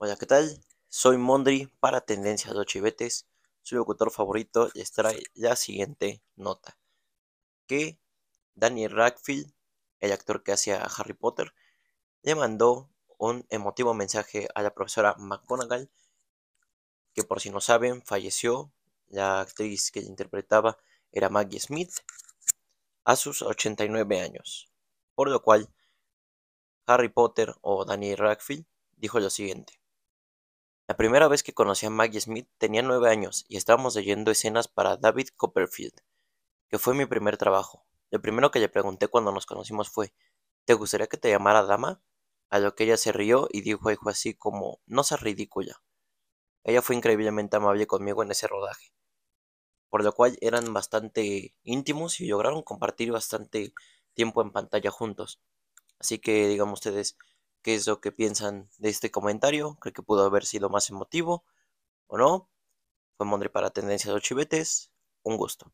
Hola, ¿qué tal? Soy Mondri para Tendencias de Chivetes, su locutor favorito, les trae la siguiente nota. Que Daniel Radcliffe, el actor que hacía Harry Potter, le mandó un emotivo mensaje a la profesora McGonagall, que por si no saben, falleció. La actriz que interpretaba era Maggie Smith, a sus 89 años. Por lo cual, Harry Potter o Daniel Radcliffe dijo lo siguiente primera vez que conocí a Maggie Smith tenía nueve años y estábamos leyendo escenas para David Copperfield, que fue mi primer trabajo. Lo primero que le pregunté cuando nos conocimos fue, ¿te gustaría que te llamara Dama? A lo que ella se rió y dijo algo así como, no seas ridícula. Ella fue increíblemente amable conmigo en ese rodaje, por lo cual eran bastante íntimos y lograron compartir bastante tiempo en pantalla juntos. Así que digamos ustedes, qué es lo que piensan de este comentario. Creo que pudo haber sido más emotivo o no. Fue Mondri para Tendencias Ochibetes. Un gusto.